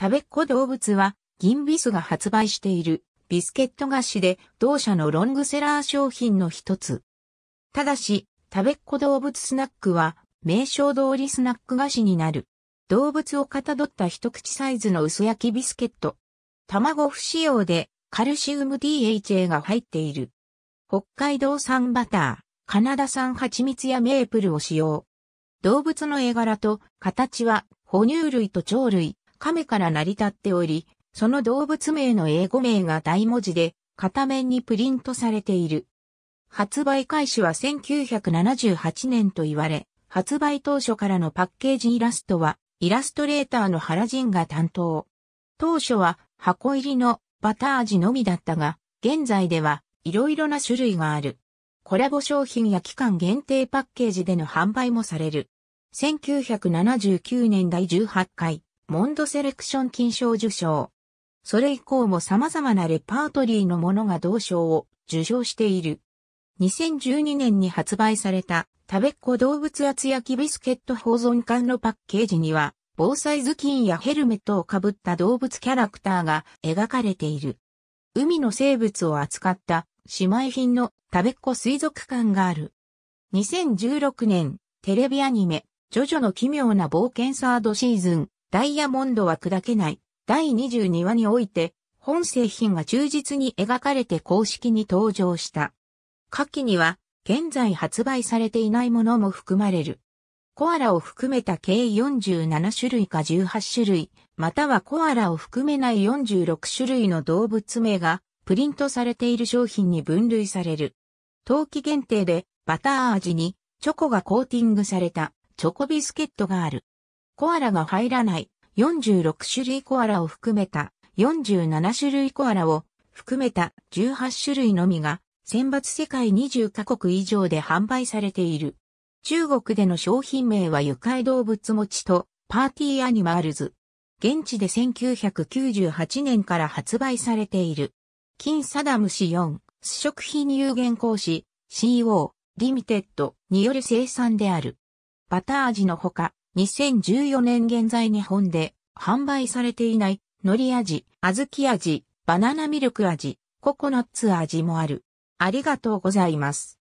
食べっ子動物は、銀ビスが発売しているビスケット菓子で同社のロングセラー商品の一つ。ただし、食べっ子動物スナックは名称通りスナック菓子になる。動物をかたどった一口サイズの薄焼きビスケット。卵不使用でカルシウム DHA が入っている。北海道産バター、カナダ産蜂蜜やメープルを使用。動物の絵柄と形は哺乳類と鳥類、亀から成り立っており、その動物名の英語名が大文字で、片面にプリントされている。発売開始は1978年と言われ、発売当初からのパッケージイラストは、イラストレーターの原人が担当。当初は箱入りのバター味のみだったが、現在ではいろいろな種類がある。コラボ商品や期間限定パッケージでの販売もされる。1979年第18回モンドセレクション金賞受賞。それ以降も様々なレパートリーのものが同賞を受賞している。2012年に発売された食べっ子動物厚焼きビスケット保存缶のパッケージには防災頭巾やヘルメットをかぶった動物キャラクターが描かれている。海の生物を扱った姉妹品の食べっ子水族館がある。2016年テレビアニメジョジョの奇妙な冒険サードシーズンダイヤモンドは砕けない。第22話において、本製品が忠実に描かれて公式に登場した。下記には、現在発売されていないものも含まれる。コアラを含めた計47種類か18種類、またはコアラを含めない46種類の動物名が、プリントされている商品に分類される。冬季限定で、バター味に、チョコがコーティングされた、チョコビスケットがある。コアラが入らない46種類コアラを含めた47種類コアラを含めた18種類のみが選抜世界20カ国以上で販売されている。中国での商品名は愉快動物持ちとパーティーアニマールズ。現地で1998年から発売されている。金サダム氏4、食品有限講師、CO、リミテッドによる生産である。バター味のほか、2014年現在日本で販売されていない海苔味、小豆味、バナナミルク味、ココナッツ味もある。ありがとうございます。